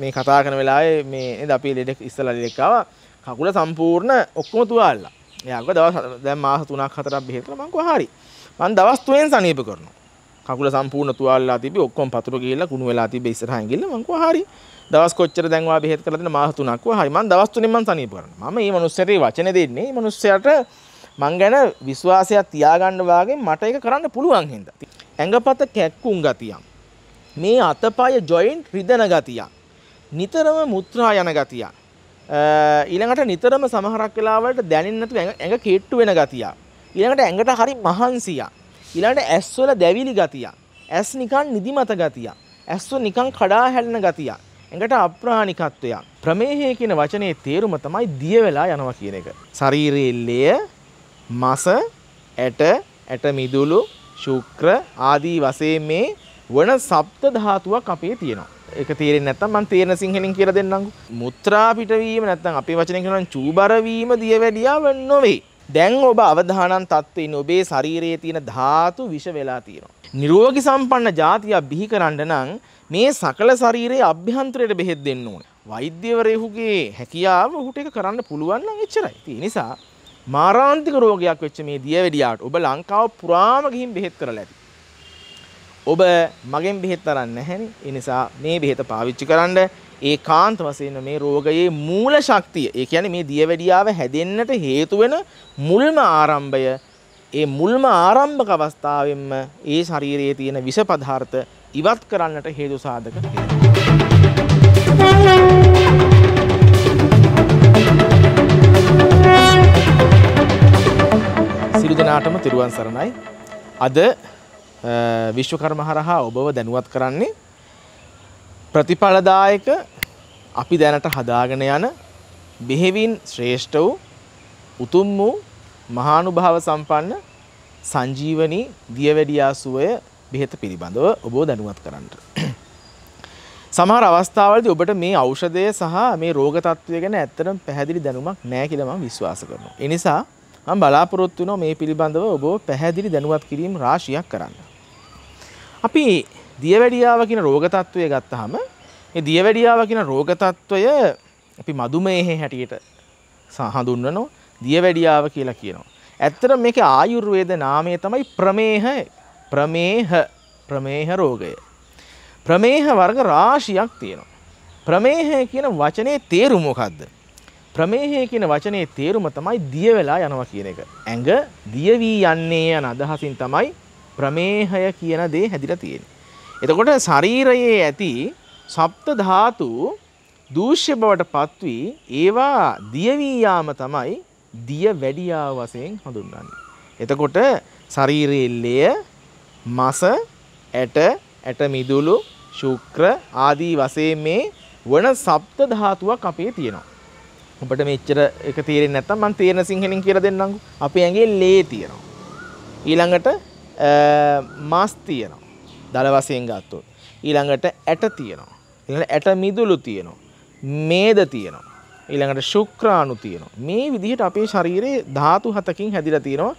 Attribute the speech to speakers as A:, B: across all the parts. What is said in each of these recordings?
A: මේ කතා කරන වෙලාවේ මේ අපි ලෙඩෙක් ඉස්සලා ලෙඩෙක් ආවා කකුල සම්පූර්ණ ඔක්කොම තුවාලලා. එයාග දවස් දැන් මාස 3ක් 4ක් බෙහෙත් කරලා මං කිව්වා හරි. මං දවස් 2ෙන් සනීප කරනවා. කකුල සම්පූර්ණ තුවාලලා තිබි ඔක්කොම පතුරු ගිහිල්ලා කුණු වෙලා තිබි ඉස්සරහින් ගිහිල්ලා මං කිව්වා හරි. දවස් කොච්චර දැන් ඔයා බෙහෙත් කරලා දෙන මාස 3ක් කිව්වා හරි. මං දවස් 3ෙන් මං සනීප කරනවා. මම මේ මිනිස්සට වචන දෙන්නේ. මේ මිනිස්සයාට මං ගැන විශ්වාසයක් තියාගන්න වාගේ මට ඒක කරන්න පුළුවන් හින්දා. ඇඟපත කැක්කුම් ගතියක්. මේ අතපය ජොයින්ට් රිදෙන ගතියක්. නිතරම මුත්‍රා යන ගතිය. ඊළඟට නිතරම සමහරක් වෙලාවලට දැනෙන්නේ නැතුව ඇඟ කෙට්ටු වෙන ගතිය. ඊළඟට ඇඟට හරි මහන්සිය. ඊළඟට ඇස්වල දැවිලි ගතිය. ඇස් නිකන් නිදිමත ගතිය. ඇස්ව නිකන් කඩා හැලෙන ගතිය. ඇඟට අප්‍රාණිකත්වය. ප්‍රමේහය කියන වචනේ තේරුම තමයි දිය වෙලා යනවා කියන එක. ශරීරයේ ලේ මස ඇට ඇට මිදුළු ශුක්‍ර ආදී වශයෙන් මේ වන සප්ත ධාතුවක් අපේ තියෙනවා. එක තීරෙන් නැත්තම් මං තීරණ සිංහලෙන් කියලා දෙන්නම්කෝ. මුත්‍රා පිටවීම නැත්තම් අපේ වචනෙන් කියනවා චූබර වීම දියවැඩියාව නොවේ. දැන් ඔබ අවධානන් තත්ත්වයෙන් ඔබේ ශරීරයේ තියෙන ධාතු විෂ වෙලා තියෙනවා. නිරෝගී සම්පන්න જાතියක් බිහි කරන්න නම් මේ සකල ශරීරයේ අභ්‍යන්තරයට බෙහෙත් දෙන්න ඕනේ. වෛද්‍යවරයෙකුගේ හැකියාව ඔහුට ඒක කරන්න පුළුවන් නම් එච්චරයි. ඒ නිසා මාරාන්තික රෝගයක් වෙච්ච මේ දියවැඩියාට ඔබ ලංකාව පුරාම ගිහින් බෙහෙත් කරලා ඇති. ඔබ මගෙන් බෙහෙත් තරන්න නැහැනේ. ඒ නිසා මේ බෙහෙත පාවිච්චි කරන්න ඒ කාන්ත වශයෙන් මේ රෝගයේ මූල ශක්තිය, ඒ කියන්නේ මේ දියවැඩියාව හැදෙන්නට හේතු වෙන මුල්ම ආරම්භය, ඒ මුල්ම ආරම්භක අවස්ථාවෙන්ම ඒ ශරීරයේ තියෙන විෂ පදාර්ථ ඉවත් කරන්නට හේතු සාධක සිරු දෙනාටම තිරුවන් සරණයි. අද විශ්වකර්ම හරහා ඔබව දැනුවත් කරන්නේ ප්‍රතිඵලදායක අපි දැනට හදාගෙන යන බෙහෙවින් ශ්‍රේෂ්ඨ වූ උතුම් වූ මහානුභාව සම්පන්න සංජීවනී දියවැඩියා සුවය බෙහෙත පිළිබඳව ඔබව දැනුවත් කරන්න. සමහර අවස්ථාවලදී ඔබට මේ ඖෂධය සහ මේ රෝග තත්ත්වය ගැන ඇත්තටම පැහැදිලි දැනුමක් නැහැ කියලා මම විශ්වාස කරනවා. ඒ නිසා මම බලාපොරොත්තු වෙනවා මේ පිළිබඳව ඔබව පැහැදිලි දැනුවත් කිරීම රාශියක් කරන්න. අපි දියවැඩියාව කියන රෝගතත්ත්වය ගත්තහම දියවැඩියාව කියන රෝගතත්ත්වය අපි මදුමේහෙ හැටියට සහඳුන්වනෝ දියවැඩියාව කියලා කියනවා. ඇත්තට මේක ආයුර්වේද නාමය තමයි ප්‍රමේහ ප්‍රමේහ ප්‍රමේහ රෝගය. ප්‍රමේහ වර්ග රාශියක් තියෙනවා. ප්‍රමේහය කියන වචනේ තේරුම මොකද්ද? ප්‍රමේහය කියන වචනේ තේරුම තමයි දිය වෙලා යනවා කියන එක. ඇඟ දිය වී යන්නේ යන අදහසින් තමයි ප්‍රමේහය කියන දේ හැදිලා තියෙන්නේ. එතකොට ශරීරයේ ඇති සප්ත ධාතු දූෂ්‍ය බවට පත්වී ඒවා දියවී යාම තමයි දිය වැඩියා වශයෙන් හඳුන්වන්නේ. එතකොට ශරීරයේ ලය, මස, ඇට, ඇට මිදුළු, ශුක්‍ර ආදී වශයෙන් මේ වන සප්ත ධාතුවක් අපේ තියෙනවා. ඔබට මෙච්චර එක තේරෙන්නේ නැත්නම් මම තේරෙන සිංහලෙන් කියලා දෙන්නම්කෝ. අපේ ඇඟේ ලේ තියෙනවා. ඊළඟට මස් තියෙනවා. දල වශයෙන් ගත්තොත්. ඊළඟට ඇට තියෙනවා. ඊළඟට ඇට මිදුළු තියෙනවා. මේද තියෙනවා. ඊළඟට ශුක්‍රාණු තියෙනවා. මේ විදිහට අපේ ශරීරයේ ධාතු හතකින් හැදිලා තියෙනවා.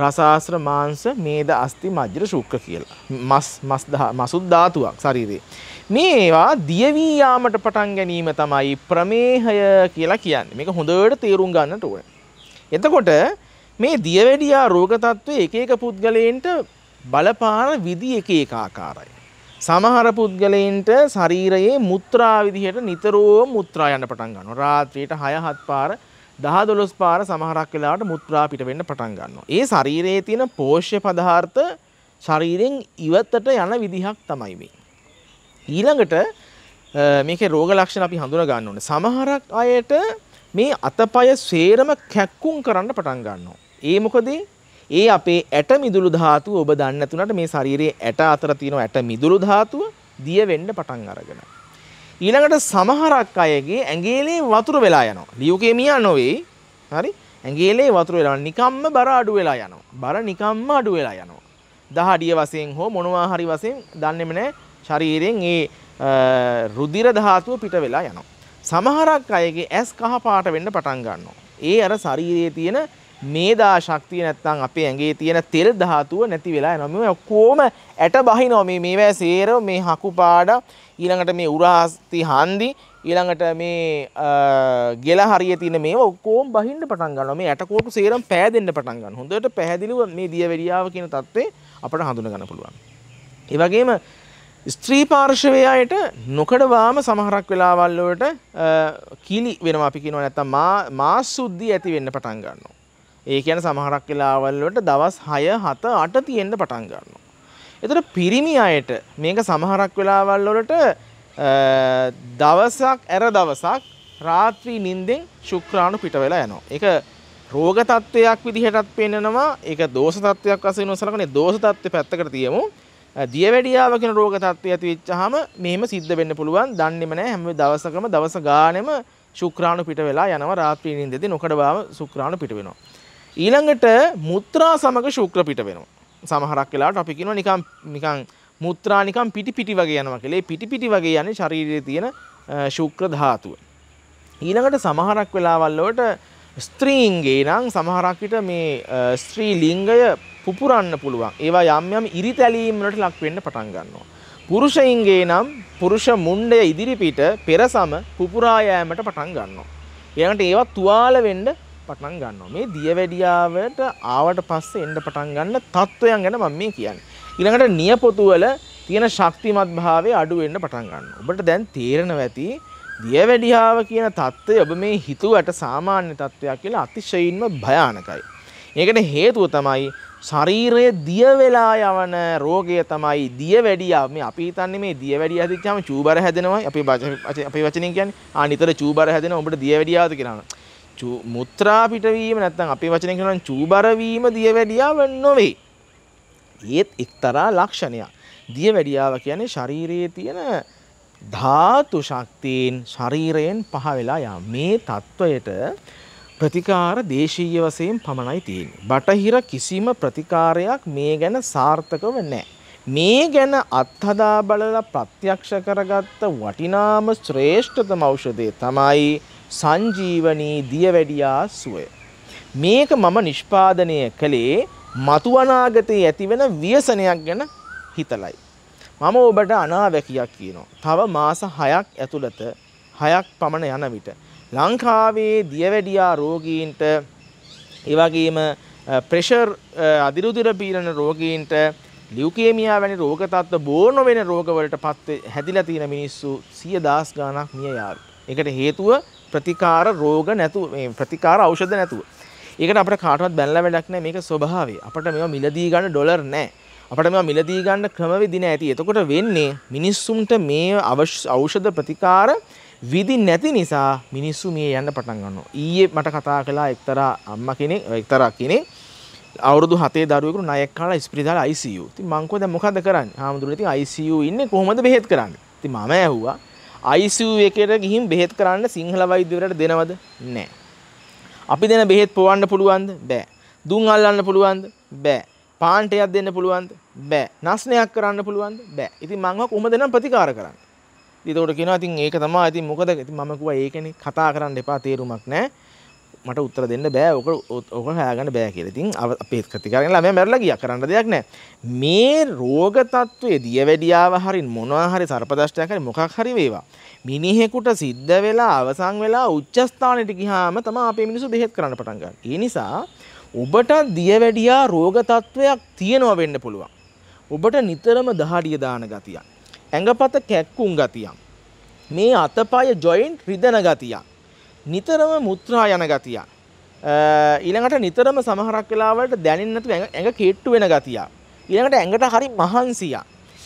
A: රසාස්ත්‍ර මාංශ මේද අස්ති මජ්ජර ශුක්‍ර කියලා. මස් මස් මසුත් ධාතුවක් ශරීරේ. මේවා දියවී යාමට පටන් ගැනීම තමයි ප්‍රමේහය කියලා කියන්නේ. මේක හොඳට තේරුම් ගන්නට ඕනේ. එතකොට මේ දියවැඩියා රෝග තත්ත්වයේ එක එක පුද්ගලයන්ට බලපාන විදි එක එක ආකාරයි. සමහර පුද්ගලයන්ට ශරීරයේ මුත්‍රා විදිහට නිතරම මුත්‍රා යන්න පටන් ගන්නවා. රාත්‍රියට 6-7 පාර 10-12 පාර සමහරක් වෙලාවට මුත්‍රා පිට වෙන්න පටන් ගන්නවා. ඒ ශරීරයේ තියෙන පෝෂ්‍ය පදාර්ථ ශරීරෙන් ඉවතට යන විදිහක් තමයි මේ. ඊළඟට මේකේ රෝග ලක්ෂණ අපි හඳුනා ගන්න ඕනේ. සමහරක් අයට මේ අතපය සේරම කැක්කුම් කරන්න පටන් ගන්නවා. ඒ මොකද ඒ අපේ ඇට මිදුළු ධාතුව ඔබ දන්නේ නැතුණට මේ ශරීරයේ ඇට අතර තියෙන ඇට මිදුළු ධාතුව දිය වෙන්න පටන් අරගෙන. ඊළඟට සමහරක් අයගේ ඇඟේලේ වතුර වෙලා යනවා. ලියුකේමියා නොවේ. හරි? ඇඟේලේ වතුර වෙලා නිකම්ම බර අඩු වෙලා යනවා. බර නිකම්ම අඩු වෙලා යනවා. දහඩිය වශයෙන් හෝ මොනවා හරි වශයෙන් දන්නේම නැහැ. ශරීරයෙන් ඒ රුධිර ධාතුව පිට වෙලා යනවා. සමහරක් අයගේ ඇස් කහ පාට වෙන්න පටන් ගන්නවා. ඒ අර ශරීරයේ තියෙන මේදා ශක්තිය නැත්තම් අපේ ඇඟේ තියෙන තෙල් ධාතුව නැති වෙලා යනවා. මේ ඔක්කොම ඇට බහිනවා. මේ මේවා සේරම මේ හකු පාඩ ඊළඟට මේ උරාස්ති හන්දි ඊළඟට මේ ගෙල හරිය තියෙන මේවා ඔක්කොම බහින්න පටන් ගන්නවා. මේ ඇටකෝටු සේරම පෑදෙන්න පටන් ගන්නවා. හොඳට පැහැදිලිව මේ දියවැඩියාව කියන தත්ත්වේ අපට හඳුන ගන්න පුළුවන්. ඒ වගේම ස්ත්‍රී පාර්ශවයට නොකඩවාම සමහරක් වෙලාවල් වලට කිලි වෙනවා අපි කියනවා නැත්තම් මා මාසුද්ධි ඇති වෙන්න පටන් ගන්නවා. ඒ කියන සමහරක් වෙලාවල්ලට දවස් හය හත අට තියෙන්ට පටන් ගන්නවා. එතට පිරිමි අයට මේක සමහරක් වෙලාවල්ලොලට දවසක් ඇර දවසක් රාත්‍රී නින්දෙන් ශුක්‍රාණු පිට වෙලා යනවා. එක රෝග තත්ත්වයක් විදිහටත් පෙන්නවා එක දෝෂ තත්ත්වයක් වශයෙන් නොසලකන්නේ දෝෂ තත්ත්වය පැත්තකට තියමු. දියවැඩියාව කියන රෝග තත්ත්වය ඇති වෙච්චාම මෙහෙම සිද්ධ වෙන්න පුළුවන්. දන්නේම නැහැ හැම දවසකම දවස ගානෙම ශුක්‍රාණු පිට වෙලා යනවා රාත්‍රී නින්දෙදී නොකඩ බව ශුක්‍රාණු පිට වෙනවා. ඊළඟට මුත්‍රා සමග ශුක්‍ර පිට වෙනවා. සමහරක් වෙලාවට අපි කියනවා නිකන් නිකන් මුත්‍රා නිකන් පිටි පිටි වගේ යනවා කියලා. ඒ පිටි පිටි වගේ යන්නේ ශරීරයේ තියෙන ශුක්‍ර ධාතුව. ඊළඟට සමහරක් වෙලාවල් වලට ස්ත්‍රීන්ගේ නම් සමහරක් විට මේ ස්ත්‍රී ලිංගය පුපුරන්න පුළුවන්. ඒවා යම් යම් ඉරිතැලීම් වලට ලක් වෙන්න පටන් ගන්නවා. පුරුෂයින්ගේ නම් පුරුෂ මුණ්ඩය ඉදිරිපිට පෙරසම පුපුරා යෑමට පටන් ගන්නවා. ඊළඟට ඒවා තුවාල වෙන්න පටන් ගන්නවා. මේ දියවැඩියාවට ආවට පස්සේ එන්න පටන් ගන්න තත්වයන් ගැන මම මේ කියන්නේ. ඊළඟට නියපොතු වල තියෙන ශක්තිමත් භාවය අඩු වෙන්න පටන් ගන්නවා. ඔබට දැන් තේරෙනවා ඇති දියවැඩියාව කියන தত্ত্বය ඔබ මේ හිතුවට සාමාන්‍ය தত্ত্বයක් කියලා අතිශයින්ම භයානකයි. ඒකට හේතුව තමයි ශරීරය දිය වෙලා යවන රෝගය තමයි දිය වැඩියා මේ අපි හිතන්නේ මේ දිය වැඩිය හදිච්චාම චූබර හැදෙනවා අපි අපි වචනින් කියන්නේ ආ නිතර චූබර හැදෙනවා උඹට දිය වැඩියාවද කියලා. මුත්‍රා පිටවීම නැත්නම් අපේ වචනයෙන් කියනවා චූබර වීම දියවැඩියාව නොවේ. ඒත් එක්තරා ලක්ෂණයක්. දියවැඩියාව කියන්නේ ශරීරයේ තියෙන ධාතු ශක්තියින් ශරීරයෙන් පහ වෙලා යා. මේ தত্ত্বයට ප්‍රතිකාර දේශීය වශයෙන් පමණයි තියෙන්නේ. බටහිර කිසිම ප්‍රතිකාරයක් මේ ගැන සාර්ථකව නැහැ. මේ ගැන අත්හදා බලලා ප්‍රත්‍යක්ෂ කරගත්ත වටිනාම ශ්‍රේෂ්ඨතම ඖෂධය තමයි සංජීවනී දියවැඩියා සුවය. මේක මම නිෂ්පාදනය කළේ මතු අනාගතයේ ඇතිවෙන ව්‍යසනයක් ගැන හිතලයි. මම ඔබට අනාවැකියක් කියනවා. තව මාස 6ක් ඇතුළත 6ක් පමණ යන විට ලංකාවේ දියවැඩියා රෝගීන්ට ඒ වගේම ප්‍රෙෂර් අදිරුදිර පීඩන රෝගීන්ට ලියුකේමියා වැනි රෝග තත්ත්ව බෝන වෙන රෝගවලට පත් හැදිලා තියෙන මිනිස්සු 100 දාස් ගණක් මිය යාවි. ඒකට හේතුව ප්‍රතිකාර රෝග නැතුව ප්‍රතිකාර ඖෂධ නැතුව. ඒකට අපිට කාටවත් බැනලා වැඩක් නැහැ මේක ස්වභාවය. අපිට මේවා මිලදී ගන්න ඩොලර් නැහැ. අපිට මේවා මිලදී ගන්න ක්‍රමවේදී නැහැ. එතකොට වෙන්නේ මිනිස්සුන්ට මේ ඖෂධ ප්‍රතිකාර විදි නැති නිසා මිනිස්සු මේ යන්න පටන් ගන්නවා. ඊයේ මට කතා කළා එක්තරා අම්මා කෙනෙක් එක්තරා කෙනෙක් අවුරුදු 7 දරුවෙකුට ණයක් කාලා ඉස්පිරිතාල ICU. ඉතින් මං කිව්වා දැන් මොකද කරන්නේ? හාමුදුරුවෝ ඉතින් ICU ඉන්නේ කොහොමද බෙහෙත් කරන්නේ? ඉතින් මම ඇහුවා ICU එකට ගිහින් බෙහෙත් කරන්න සිංහල වෛද්‍යවරට දෙනවද? නැහැ. අපි දෙන බෙහෙත් පොවන්න පුළුවන්ද? බෑ. දුම් අල්ලන්න පුළුවන්ද? බෑ. පාන්ටයක් දෙන්න පුළුවන්ද? බෑ. නස්නයක් කරන්න පුළුවන්ද? බෑ. ඉතින් මං කොහොමද නම් ප්‍රතිකාර කරන්නේ? ඒකට කියනවා ඉතින් ඒක තමයි. ඉතින් මොකද? ඉතින් මම කිව්වා ඒකනේ කතා කරන්න එපා තේරුමක් නැහැ. මට උත්තර දෙන්න බෑ ඕක ඕක හෑගන්න බෑ කියලා. ඉතින් අපේ කතිකාරයන් ළමයා මැරලා ගියා කරන්න දෙයක් නැහැ. මේ රෝග තත්ත්වයේ දියවැඩියාව හරින් මොනවා හරි සර්පදෂ්ටයක් හරි මොකක් හරි වේවා. මිනිහෙකුට සිද්ධ වෙලා අවසන් වෙලා උච්ච ස්ථානෙට ගියාම තමයි අපේ මිනිස්සු බෙහෙත් කරන්න පටන් ගන්න. ඒ නිසා ඔබට දියවැඩියා රෝග තත්ත්වයක් තියෙනවා වෙන්න පුළුවන්. ඔබට නිතරම දහඩිය දාන ගතියක්. ඇඟපත කැක්කුම් ගතියක්. මේ අතපය ජොයින්ට් රිදෙන ගතියක්. නිතරම මුත්‍රා යන ගතිය. ඊළඟට නිතරම සමහරක් වෙලාවලට දැනෙන්නේ නැතුව ඇඟ කෙට්ටු වෙන ගතිය. ඊළඟට ඇඟට හරි මහන්සිය.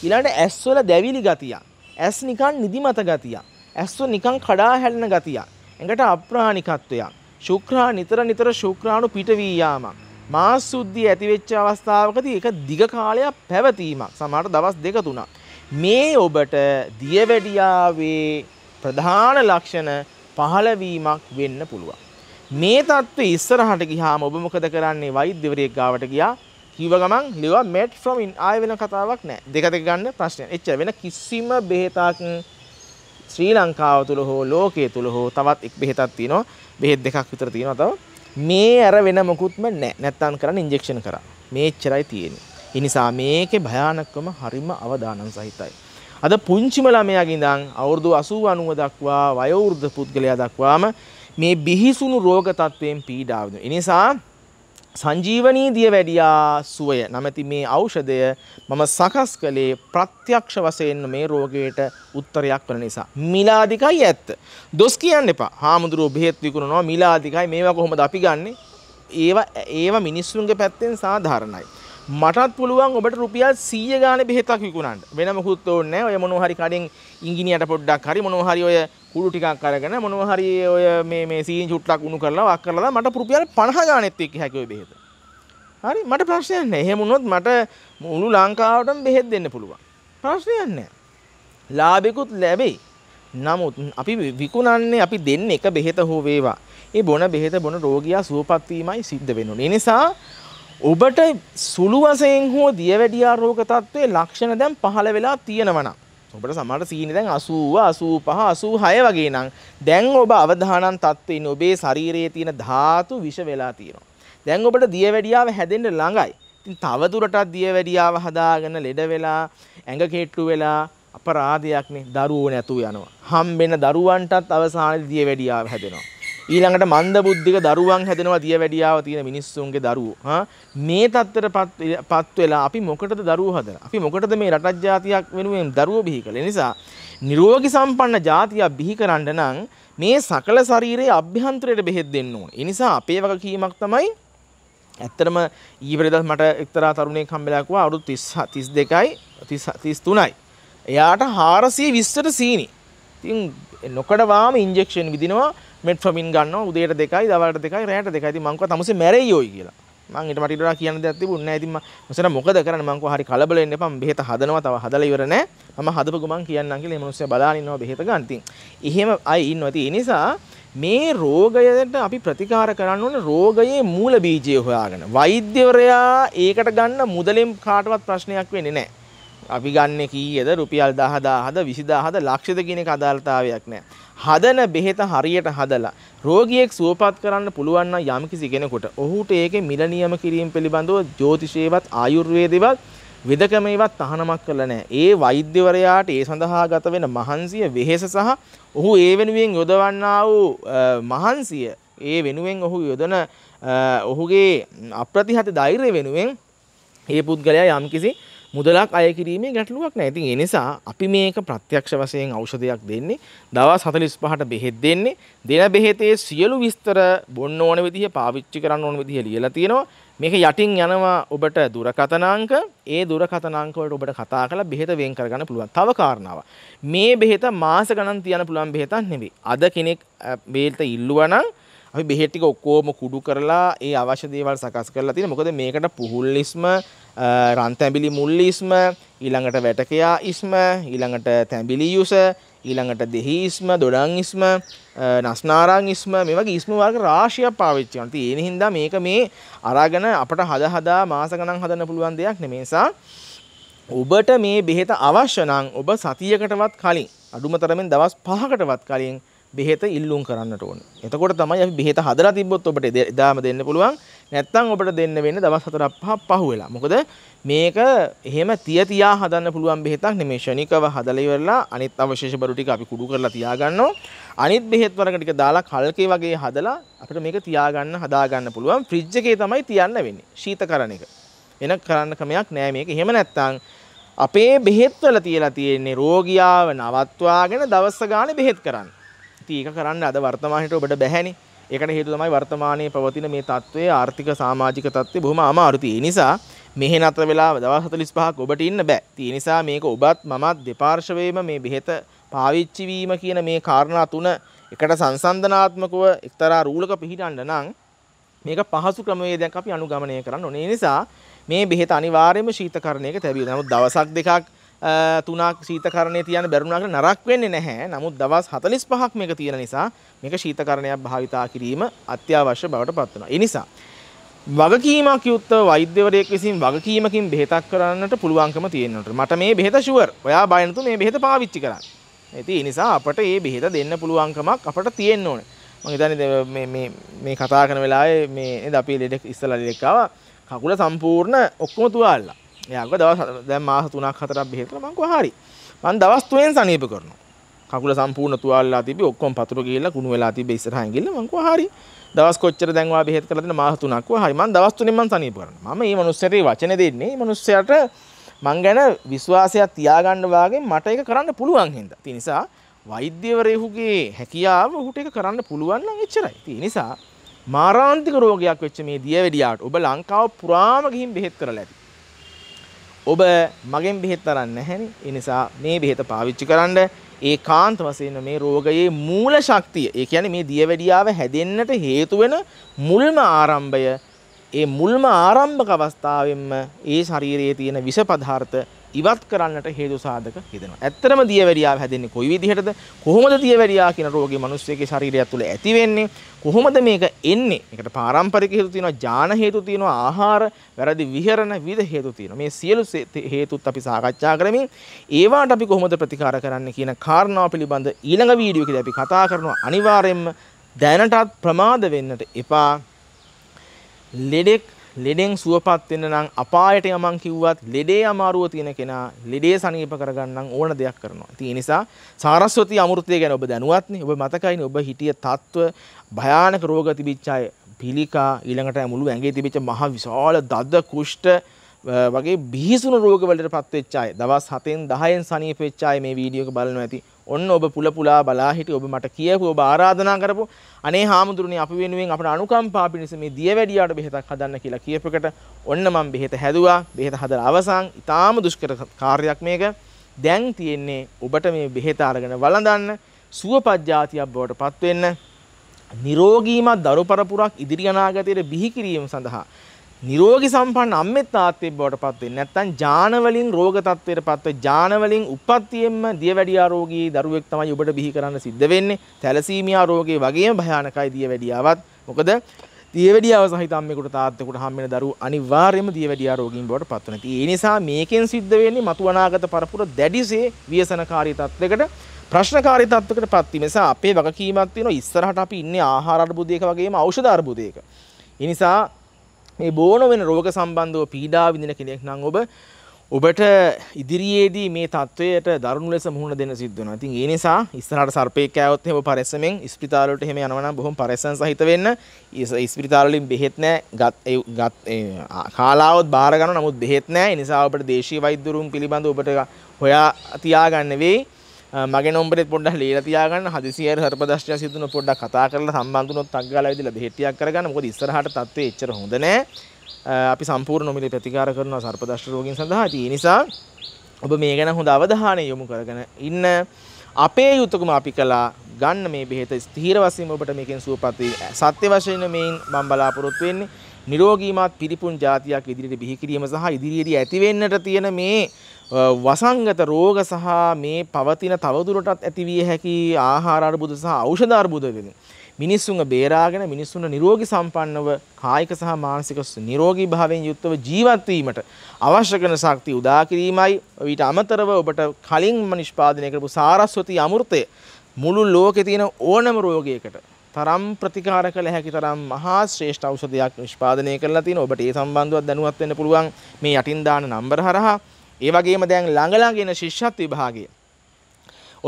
A: ඊළඟට ඇස්වල දැවිලි ගතිය. ඇස් නිකන් නිදිමත ගතිය. ඇස්ව නිකන් කඩා හැලෙන ගතිය. ඇඟට අප්‍රාණිකත්වය. ශුක්‍රා නිතර නිතර ශුක්‍රාණු පිටවී යාමක්. මාස් සුද්ධිය ඇතිවෙච්ච අවස්ථාවකදී ඒක දිග කාලයක් පැවතීමක්. සමහර දවස් දෙක තුනක්. මේ ඔබට දියවැඩියාවේ ප්‍රධාන ලක්ෂණ පහළවීමක් වෙන්න පුළුවන්. මේ තත්ත්වය ඉස්සරහට ගියාම ඔබ මොකද කරන්නේ වෛද්‍යවරයෙක් ගාවට ගියා කිව්ව ගමන් ලිව මෙට් ෆ්‍රොම් ඉන් ආය වෙන කතාවක් නැහැ. දෙක දෙක ගන්න ප්‍රශ්නයක්. එච්චර වෙන කිසිම බෙහෙතක් ශ්‍රී ලංකාව තුල හෝ ලෝකයේ තුල හෝ තවත් එක් බෙහෙතක් තියෙනවා. බෙහෙත් දෙකක් විතර තියෙනවා තව. මේ අර වෙන මොකුත්ම නැහැ. නැත්තම් කරන්නේ ඉන්ජෙක්ෂන් කරා. මේච්චරයි තියෙන්නේ. ඒ නිසා මේකේ භයානකම හරිම අවදානම් සහිතයි. අද පුංචිම ළමයාගේ ඉඳන් අවුරුදු 80 90 දක්වා වයෝවෘද්ධ පුද්ගලයා දක්වාම මේ බිහිසුණු රෝග තත්වයෙන් පීඩා වෙනවා. ඒ නිසා සංජීවනී දිය වැඩියා සුවය නැමැති මේ ඖෂධය මම සකස් කළේ ප්‍රත්‍යක්ෂ වශයෙන් මේ රෝගයට උත්තරයක් වන නිසා. මිලාදිකයි ඇත්ත. දොස් කියන්න එපා. හාමුදුරුවෝ බෙහෙත් විකුණනවා මිලාදිකයි මේවා කොහොමද අපි ගන්නෙ? ඒවා ඒවා මිනිස්සුන්ගේ පැත්තෙන් සාධාරණයි. මටත් පුළුවන් ඔබට රුපියල් 100 ගානේ බෙහෙතක් විකුණන්න. වෙන මොකුත් ඕනේ නැහැ. ඔය මොනවා හරි කඩෙන් ඉංගිනියට පොඩ්ඩක් හරි මොනවා හරි ඔය කුඩු ටිකක් අරගෙන මොනවා හරි ඔය මේ මේ සීන් චුට්ටක් උණු කරලා වක් කරලා මට රුපියල් 50 ගානෙත් එක්ක හැකි ඔය බෙහෙත. හරි මට ප්‍රශ්නයක් නැහැ. එහෙම වුණොත් මට මුළු ලංකාවටම බෙහෙත් දෙන්න පුළුවන්. ප්‍රශ්නයක් නැහැ. ලාභිකුත් ලැබෙයි. නමුත් අපි විකුණන්නේ අපි දෙන්නේ එක බෙහෙත හෝ වේවා. ඒ බොන බෙහෙත බොන රෝගියා සුවපත් වීමයි සිද්ධ වෙන්නේ. ඒ නිසා ඔබට සුළු වශයෙන් හෝ දියවැඩියා රෝග තත්ත්වයේ ලක්ෂණ දැන් පහළ වෙලා තියෙනවා නම් ඔබට සමහර සීනි දැන් 80 85 86 වගේ නම් දැන් ඔබ අවදානම් තත්ත්වයෙන් ඔබේ ශරීරයේ තියෙන ධාතු විෂ වෙලා තියෙනවා. දැන් ඔබට දියවැඩියාව හැදෙන්න ළඟයි. ඉතින් තව දුරටත් දියවැඩියාව හදාගෙන ලෙඩ වෙලා ඇඟ කෙට්ටු වෙලා අපරාධයක්නේ දරුවෝ නැතුව යනවා. හම්බෙන දරුවන්ටත් අවසානයේ දියවැඩියාව හැදෙනවා. ඊළඟට මන්ද බුද්ධික දරුවන් හැදෙනවා දිය වැඩියාව තියෙන මිනිස්සුන්ගේ දරුවෝ හා මේ තත්ත්වයට පත් වෙලා අපි මොකටද දරුවෝ හදලා අපි මොකටද මේ රටක් ජාතියක් වෙනුවෙන් දරුවෝ බිහි කළේ නිසා නිරෝගී සම්පන්න ජාතියක් බිහි කරන්න නම් මේ සකල ශරීරයේ අභ්‍යන්තරයට බෙහෙත් දෙන්න ඕනේ. ඒ නිසා අපේ වගකීමක් තමයි ඇත්තටම ඊවරදස් මට එක්තරා තරුණයෙක් හම්බෙලා කිව්වා අවුරුදු 32යි 33යි. එයාට 420ට සීනි. ඉතින් නොකඩවාම ඉන්ජෙක්ෂන් විදිනවා මෙට්ෆමින් ගන්න උදේට දෙකයි දවල්ට දෙකයි රැට දෙකයි ඉතින් මං කිව්වා තමසේ මැරෙයි ඔයි කියලා මං ඊට මට ඉඩලා කියන්න දෙයක් තිබුණේ නැහැ ඉතින් මම මොසර මොකද කරන්නේ මං කිව්වා හරි කලබල වෙන්න එපා මම බෙහෙත හදනවා තව හදලා ඉවර නැහැ මම හදපු ගමන් කියන්නම් කියලා මේ මිනිස්සයා බලාගෙන ඉන්නවා බෙහෙත ගන්න ඉතින් එහෙම අය ඉන්නවා ඉතින් ඒ නිසා මේ රෝගයට අපි ප්‍රතිකාර කරන්න ඕන රෝගයේ මූල බීජය හොයාගෙන වෛද්‍යවරයා ඒකට ගන්න මුදලෙන් කාටවත් ප්‍රශ්නයක් වෙන්නේ නැහැ අපි ගන්න කීයද රුපියල් 10000 විසිදාහද ලක්ෂද කියන එක අදාළතාවයක් නැහැ හදන බෙහෙත හරියට හදලා රෝගියෙක් සුවපත් කරන්න පුළුවන් නම් යම්කිසි කෙනෙකුට ඔහුට ඒකේ මිල නියම කිරීම පිළිබඳව ජ්‍යොතිෂයේවත් ආයුර්වේදේවත් වෙදකමේවත් තහනමක් කළා නෑ. ඒ වෛද්‍යවරයාට ඒ සඳහා ගත වෙන මහන්සිය වෙහෙස සහ ඔහු ඒ වෙනුවෙන් යොදවන්නා වූ මහන්සිය ඒ වෙනුවෙන් ඔහු යොදන ඔහුගේ අප්‍රතිහත ධෛර්යය වෙනුවෙන් ඒ පුද්ගලයා යම්කිසි මුදලක් අය කිරීමේ ගැටලුවක් නැහැ. ඉතින් ඒ නිසා අපි මේක ප්‍රත්‍යක්ෂ වශයෙන් ඖෂධයක් දෙන්නේ. දවස් 45ට බෙහෙත් දෙන්නේ. දෙන බෙහෙතේ සියලු විස්තර බොන්න ඕන විදිහ පාවිච්චි කරන්න ඕන විදිහ ලියලා තියෙනවා. මේක යටින් යනවා ඔබට දුරකථන අංක. ඒ දුරකථන අංක වලට ඔබට කතා කරලා බෙහෙත වෙන් කරගන්න පුළුවන්. තව කාරණාවක්. මේ බෙහෙත මාස ගණන් තියන්න පුළුවන් බෙහෙතක් නෙවෙයි. අද කෙනෙක් බෙහෙත ඉල්ලුවා නම් අපි බෙහෙත් ටික ඔක්කොම කුඩු කරලා ඒ අවශ්‍ය දේවල් සකස් කරලා තියෙන. මොකද මේකට පුහුල්ලිස්ම, රන් තැඹිලි මුල්ලිස්ම, ඊළඟට වැටකයා ඉස්ම, ඊළඟට තැඹිලි යුස, ඊළඟට දෙහි ඉස්ම, දොඩන් ඉස්ම, නස්නාරං ඉස්ම මේ වගේ ඉස්ම වර්ග රාශියක් පාවිච්චි කරනවා. ඉතින් ඒ හින්දා මේක මේ අරගෙන අපට හද හදා මාස ගණන් හදන්න පුළුවන් දෙයක් නෙමෙයි. නිසා ඔබට මේ බෙහෙත අවශ්‍ය නම් ඔබ සතියකටවත් කලින් අඩුම තරමින් දවස් 5කටවත් කලින් බෙහෙත ඉල්ලුම් කරන්නට ඕන. එතකොට තමයි අපි බෙහෙත හදලා තිබ්බොත් ඔබට එදාම දෙන්න පුළුවන්. නැත්තම් ඔබට දෙන්න වෙන්නේ දවස් 4ක් 5ක් පහු වෙලා. මොකද මේක එහෙම තිය තියා හදන්න පුළුවන් බෙහෙතක් නෙමෙයි. ෂණිකව හදලා ඉවරලා අනිත් අවශේෂ බරු ටික අපි කුඩු කරලා තියාගන්නවා. අනිත් බෙහෙත් වර්ග ටික දාලා කල්කේ වගේ හදලා අපිට මේක තියාගන්න හදාගන්න පුළුවන්. ෆ්‍රිජ් එකේ තමයි තියන්න වෙන්නේ. ශීතකරණ එක. වෙන කරන්න ක්‍රමයක් නෑ මේක. එහෙම නැත්තම් අපේ බෙහෙත්වල තියලා තියෙන්නේ රෝගියාව නවත්වාගෙන දවස ගානේ බෙහෙත් කරන්නේ. ඉතින් ඒක කරන්න අද වර්තමානයේ ඔබට බැහැනේ. ඒකට හේතුව තමයි වර්තමානයේ පවතින මේ තත්ත්වයේ ආර්ථික සමාජික තත්ත්වය බොහොම අමාරුයි. ඒ නිසා මෙහෙ නතර වෙලා දවස් 45ක් ඔබට ඉන්න බෑ. ඒ නිසා මේක ඔබත් මමත් දෙපාර්ශවයේම මේ බෙහෙත පාවිච්චි වීම කියන මේ කාරණා තුන එකට සංසන්දනාත්මකව එක්තරා රූලක පිළිහිටන්න නම් මේක පහසු ක්‍රමවේදයක් අපි අනුගමනය කරන්න ඕනේ. නිසා මේ බෙහෙත අනිවාර්යයෙන්ම ශීතකරණයක තැබිය. නමුත් දවසක් දෙකක් තුනක් ශීතකරණය තියන්න බැරුණාට නරක් වෙන්නේ නැහැ. නමුත් දවස් 45ක් මේක තියෙන නිසා මේක ශීතකරණයක් භාවිතා කිරීම අත්‍යවශ්‍ය බවට පත් වෙනවා. ඒ නිසා වගකීමක් යුක්ත වෛද්‍යවරයෙක් විසින් වගකීමකින් බෙහෙතක් කරන්නට පුළුවන්කම තියෙනවට. මට මේ බෙහෙත ෂුවර්. ඔයා බය නැතුව මේ බෙහෙත පාවිච්චි කරන්න. ඉතින් ඒ නිසා අපට මේ බෙහෙත දෙන්න පුළුවන්කමක් අපට තියෙන්න ඕනේ. මම හිතන්නේ මේ මේ මේ කතා කරන වෙලාවේ මේ නේද අපි ලෙඩෙක් ඉස්සලා ලෙඩෙක් ආවා කකුල සම්පූර්ණ ඔක්කොම තුවාලලා. යාක දවස් දැන් මාස 3ක් 4ක් බෙහෙත් කරලා මං කිව්වා හරි මං දවස් 2ෙන් සනීප කරනවා කකුල සම්පූර්ණ තුවාලලා තිබි ඔක්කොම පතුරු ගිහිල්ලා කුණු වෙලා තිබි ඉස්සරහන් ගිහිල්ලා මං කිව්වා හරි දවස් කොච්චර දැන් ඔයා බෙහෙත් කරලා දෙන මාස 3ක් කිව්වා හරි මං දවස් 3ෙන් මං සනීප කරනවා මම මේ මිනිස්සට වචන දෙන්නේ මේ මිනිස්සයාට මං ගැන විශ්වාසයක් තියාගන්න වාගේ මට ඒක කරන්න පුළුවන් හින්දා ඒ නිසා වෛද්‍යවරයෙකුගේ හැකියාව ඔහුට ඒක කරන්න පුළුවන් නම් එච්චරයි ඒ නිසා මාරාන්තික රෝගයක් වෙච්ච මේ දියවැඩියාට ඔබ ලංකාව පුරාම ගිහින් බෙහෙත් කරලා ඇති ඔබ මගෙන් බෙහෙත් අරන්න නැහැනේ. ඒ නිසා මේ බෙහෙත පාවිච්චි කරන්න ඒ කාන්ත වශයෙන් මේ රෝගයේ මූල ශක්තිය, ඒ කියන්නේ මේ දියවැඩියාව හැදෙන්නට හේතු වෙන මුල්ම ආරම්භය, ඒ මුල්ම ආරම්භක අවස්ථාවෙන්ම ඒ ශරීරයේ තියෙන විෂ පදාර්ථ ඉවත් කරන්නට හේතු සාධක හිතෙනවා. ඇත්තටම දියවැඩියාව හැදෙන්නේ කොයි විදිහටද? කොහොමද දියවැඩියා කියන රෝගේ මිනිස්සෙගේ ශරීරය තුළ ඇති වෙන්නේ? කොහොමද මේක එන්නේ? මේකට පාරම්පරික හේතු තියෙනවා, ජාන හේතු තියෙනවා, ආහාර, වැරදි විහරණ විවිධ හේතු තියෙනවා. මේ සියලු හේතුත් අපි සාකච්ඡා කරමින් ඒවාට අපි කොහොමද ප්‍රතිකාර කරන්න කියන කාරණාව පිළිබඳ ඊළඟ වීඩියෝ එකදී අපි කතා කරනවා. අනිවාර්යයෙන්ම දැනටත් ප්‍රමාද වෙන්නට එපා. ලෙඩෙක් ලෙඩෙන් සුවපත් වෙන්න නම් අපායට යමන් කිව්වත් ලෙඩේ අමාරුව තියෙන කෙනා ලෙඩේ සනීප කරගන්නම් ඕන දෙයක් කරනවා. ඉතින් ඒ නිසා සාරස්වති අමෘතය ගැන ඔබ දැනුවත්නේ. ඔබ මතකයිනේ ඔබ හිටිය තත්ත්ව භයානක රෝග තිබිච්ච අය පිළිකා ඊළඟට මුළු ඇඟේ තිබිච්ච මහ විශාල දද කුෂ්ඨ වගේ බිහිසුණු රෝගවලට පත්වෙච්ච අය දවස් 7න් 10න් සනීප වෙච්ච අය මේ වීඩියෝ එක බලනවා ඇති. ඔන්න ඔබ පුල පුලා බලා හිටි ඔබ මට කියපු ඔබ ආරාධනා කරපු අනේ හාමුදුරනේ අපි වෙනුවෙන් අපට අනුකම්පා පිණිස මේ දියවැඩියාට බෙහෙතක් හදන්න කියලා කියපකට ඔන්න මම බෙහෙත හැදුවා බෙහෙත හදලා අවසන් ඊටාම දුෂ්කර කාර්යයක් මේක දැන් තියෙන්නේ ඔබට මේ බෙහෙත අරගෙන වළඳන්න සුවපත් ජාතියක් බවට පත් වෙන්න නිරෝගීමත් දරු පරපුරක් ඉදිරි අනාගතයට බිහි කිරීම සඳහා නිරෝගී සම්පන්න අම්මෙත් තාත්තේ බවට පත් වෙන්නේ නැත්නම් ඥාන වලින් රෝග තත්ත්වයට පත් වෙයි ඥාන වලින් උප්පත්තියෙන්ම දියවැඩියා රෝගී දරුවෙක් තමයි ඔබට බිහි කරන්න සිද්ධ වෙන්නේ තැලසීමියා රෝගේ වගේම භයානකයි දියවැඩියාවත් මොකද දියවැඩියාව සහිත අම්මෙකුට තාත්තෙකුට හම් වෙන දරුවෝ අනිවාර්යයෙන්ම දියවැඩියා රෝගීන් බවට පත් වෙනවා. ඒ නිසා මේකෙන් සිද්ධ වෙන්නේ මතු අනාගත පරපුර දැඩිසේ ව්‍යසනකාරී තත්ත්වයකට ප්‍රශ්නකාරී තත්ත්වයකට පත් වීම නිසා අපේ වගකීමක් තියෙනවා ඉස්සරහට අපි ඉන්නේ ආහාර අර්බුදයක වගේම ඖෂධ අර්බුදයක. ඒ නිසා මේ බෝන වෙන රෝග සම්බන්ධව පීඩා විඳින කෙනෙක් නම් ඔබ ඔබට ඉදිරියේදී මේ තත්ත්වයට දරුණු ලෙස මුහුණ දෙන්න සිද්ධ වෙනවා. ඉතින් ඒ නිසා ඉස්සරහට සර්පෙක් ආවොත් එහෙම පරිස්සමෙන් ඉස්පිරිතාලවලට එහෙම යනවා නම් බොහොම පරිස්සම් සහිත වෙන්න. ඉස්පිරිතාල වලින් බෙහෙත් නැහැ. ගත් කාලාවත් බාර ගන්නවා. නමුත් බෙහෙත් නැහැ. ඒ නිසා ඔබට දේශීය වෛද්‍යවරුන් පිළිබඳව ඔබට හොයා තියාගන්න වෙයි. මගේ නොම්බරෙත් පොඩ්ඩක් ලීලා තියාගන්න හදිසියෙ හරි ප්‍රදර්ශනය සිදුන පොඩ්ඩක් කතා කරලා සම්බන්ධුනොත් අග්ගාලා විදිහට බෙහෙට්ටියක් කරගන්න මොකද ඉස්සරහට තත්ත්වය එච්චර හොඳ නෑ අපි සම්පූර්ණ නොමිලේ ප්‍රතිකාර කරනවා සර්පදෂ්ට රෝගීන් සඳහා. ඒ නිසා ඔබ මේ ගැන හොඳ අවධානය යොමු කරගෙන ඉන්න අපේ යුතුයකම අපි කළා ගන්න මේ බෙහෙත ස්ථීර වශයෙන් ඔබට මේකෙන් සුවපත් සත්‍ය වශයෙන් මේන් මම බලාපොරොත්තු වෙන්නේ නිරෝගීමත් පිරිපුන් ජාතියක් ඉදිරියට බිහි කිරීම සහ ඉදිරියේදී ඇති වෙන්නට තියෙන මේ වසංගත රෝග සහ මේ පවතින තවදුරටත් ඇතිවිය හැකි ආහාර අර්බුද සහ ඖෂධ අර්බුද වෙන මිනිස්සුන්ව බේරාගෙන මිනිස්සුන්ව නිරෝගී සම්පන්නව කායික සහ මානසික නිරෝගී භාවයෙන් යුක්තව ජීවත් වීමට අවශ්‍ය කරන ශක්තිය උදා කිරීමයි ඊට අමතරව ඔබට කලින්ම නිෂ්පාදනය කරපු සාරස්වති අමෘතය මුළු ලෝකෙ තියෙන ඕනම රෝගයකට තරම් ප්‍රතිකාර කළ හැකි තරම් මහා ශ්‍රේෂ්ඨ ඖෂධයක් නිෂ්පාදනය කරලා තියෙනවා. ඔබට ඒ සම්බන්ධව දැනුවත් වෙන්න පුළුවන් මේ යටින් දාන නම්බර හරහා. ඒ වගේම දැන් ළඟ ළඟ එන ශිෂ්‍යත් විභාගය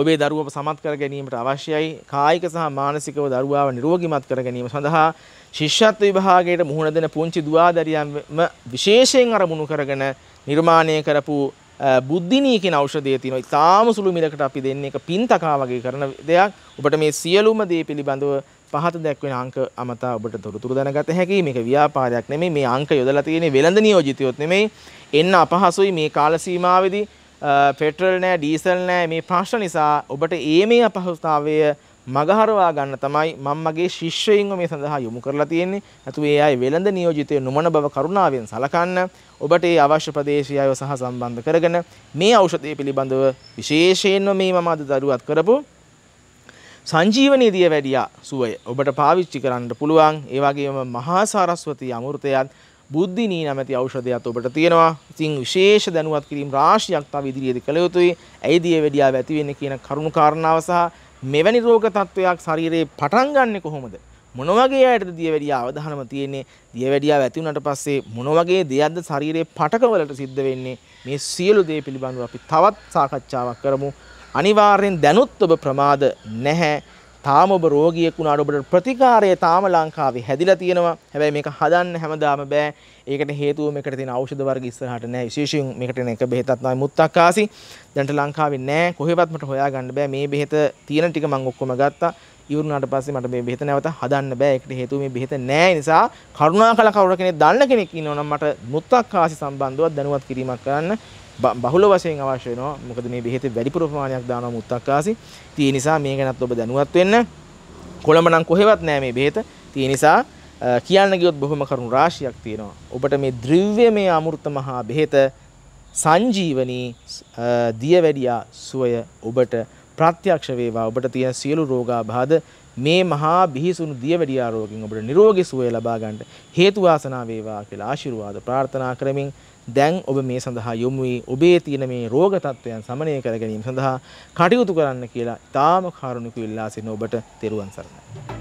A: ඔබේ දරුවව සමත් කර ගැනීමට අවශ්‍යයි කායික සහ මානසිකව දරුවාව නිරෝගිමත් කර ගැනීම සඳහා ශිෂ්‍යත්ව විභාගයට මුහුණ දෙන පුංචි දුවාදරියන්ම විශේෂයෙන් අරමුණු කරගෙන නිර්මාණය කරපු බුද්ධිනී කියන ඖෂධය තියෙනවා. ඉතාම සුළු මිලකට අපි දෙන්නේ එක පින්තකා වගේ කරන දෙයක්. ඔබට මේ සියලුම දේ පිළිබඳව පහත දැක්වෙන අංක අමතා ඔබට තොරතුරු දැනගත හැකි. මේක ව්‍යාපාරයක් නෙමෙයි. මේ අංක යොදලා තියෙන්නේ වෙළඳ නියෝජිතයොත් නෙමෙයි. එන්න අපහසුයි මේ කාල සීමාවේදී පෙට්‍රල් නෑ, ඩීසල් නෑ මේ ප්‍රශ්න නිසා ඔබට ඒ මේ අපහසුතාවය මගහරවා ගන්න තමයි මම මගේ ශිෂ්‍යයින්ව මේ සඳහා යොමු කරලා තියෙන්නේ. නැතු ඒ අය වෙළඳ නියෝජිතය නොමන බව කරුණාවෙන් සලකන්න. ඔබට ඒ අවශ්‍ය ප්‍රදේශීය අයව සහ සම්බන්ධ කරගෙන මේ ඖෂධය පිළිබඳව විශේෂයෙන්ම මේ මම අද දරුවත් කරපු සංජීවනයේ දිය වැඩියා සුවය ඔබට පාවිච්චි කරන්න පුළුවන්. ඒ වගේම මහා සාරස්වතී අමෘතයත් බුද්ධිනී නැමැති ඖෂධයත් ඔබට තියෙනවා. ඉතින් විශේෂ දැනුවත් කිරීම් රාශියක් තව ඉදිරියේදී කළ යුතුයි. ඇයි දිය වැඩියා ඇති වෙන්නේ කියන කරුණු කාරණාව සහ මෙවැනි රෝග තත්ත්වයක් ශරීරයේ පටන් ගන්නෙ කොහොමද? මොන වගේ අයටද දියවැඩිය අවධානම තියෙන්නේ? දියවැඩියාව ඇති වුණාට පස්සේ මොන වගේ දෙයක්ද ශරීරයේ පටකවලට සිද්ධ වෙන්නේ? මේ සියලු දේ පිළිබඳව අපි තවත් සාකච්ඡාවක් කරමු. අනිවාර්යෙන් දැනුත් ඔබ ප්‍රමාද නැහැ. තාම ඔබ රෝගියෙක් වුණාට ඔබට ප්‍රතිකාරය තාම ලංකාවේ හැදිලා තියෙනවා. හැබැයි මේක හදන්න හැමදාම බෑ. ඒකට හේතුව මේකට තියෙන ඖෂධ වර්ග ඉස්සරහට නෑ. විශේෂයෙන් මේකට එන එක බෙහෙතක් තමයි මුත්තක්කාසි. දැන්ට ලංකාවේ නෑ. කොහෙවත් මට හොයාගන්න බෑ. මේ බෙහෙත තියෙන ටික මම ඔක්කොම ගත්තා. ඉවරුණාට පස්සේ මට මේ බෙහෙත නැවත හදන්න බෑ. ඒකට හේතුව මේ බෙහෙත නෑ නිසා කරුණාකර කවුරු කෙනෙක් දන්න කෙනෙක් ඉන්නවනම් මට මුත්තක්කාසි සම්බන්ධව දැනුවත් කිරීමක් කරන්න. බහුල වශයෙන් අවශ්‍ය වෙනවා. මොකද මේ බෙහෙතේ වැඩිපුර ප්‍රමාණයක් දානවා මුත්තක්කාසි. ඒ නිසා මේ ගැනත් ඔබ දැනුවත් වෙන්න. කොළඹ නම් කොහෙවත් නෑ මේ බෙහෙත. ඒ නිසා කියන්න ගියොත් බොහොම කරුණු රාශියක් තියෙනවා. ඔබට මේ ද්‍රව්‍යමය අමෘත මහා බෙහෙත සංජීවනී දියවැඩියා සුවය ඔබට ප්‍රත්‍යක්ෂ වේවා. ඔබට තියෙන සියලු රෝගාබාධ මේ මහා බිහිසුණු දියවැඩියා රෝගෙන් ඔබට නිරෝගී සුවය ලබා ගන්නට හේතු වාසනා වේවා කියලා ආශිර්වාද ප්‍රාර්ථනා කරමින් දැන් ඔබ මේ සඳහා යොමු වී ඔබේ තියෙන මේ රෝග තත්ත්වයන් සමනය කර ගැනීම සඳහා කටයුතු කරන්න කියලා ඉතාම කාරුණිකව ඉල්ලා සිටින ඔබට තෙරුවන් සරණයි